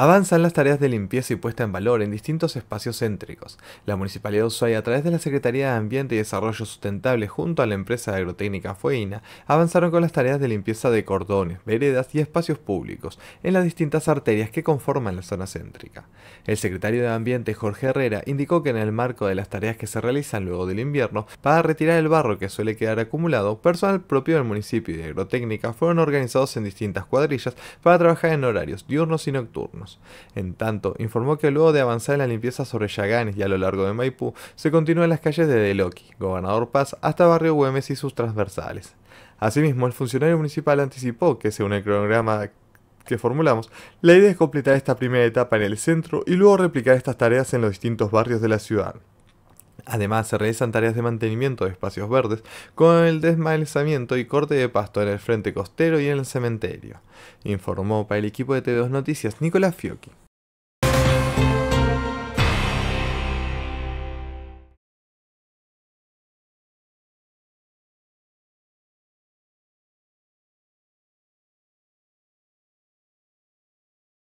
Avanzan las tareas de limpieza y puesta en valor en distintos espacios céntricos. La Municipalidad de Ushuaia, a través de la Secretaría de Ambiente y Desarrollo Sustentable junto a la empresa agrotécnica Fueina, avanzaron con las tareas de limpieza de cordones, veredas y espacios públicos en las distintas arterias que conforman la zona céntrica. El secretario de Ambiente, Jorge Herrera, indicó que en el marco de las tareas que se realizan luego del invierno para retirar el barro que suele quedar acumulado, personal propio del municipio y de agrotécnica fueron organizados en distintas cuadrillas para trabajar en horarios diurnos y nocturnos. En tanto, informó que luego de avanzar en la limpieza sobre Yaganes y a lo largo de Maipú, se continúa en las calles de Deloki, Gobernador Paz, hasta Barrio Güemes y sus transversales. Asimismo, el funcionario municipal anticipó que, según el cronograma que formulamos, la idea es completar esta primera etapa en el centro y luego replicar estas tareas en los distintos barrios de la ciudad. Además, se realizan tareas de mantenimiento de espacios verdes, con el desmalezamiento y corte de pasto en el frente costero y en el cementerio, informó para el equipo de t 2 Noticias Nicolás Fiocchi.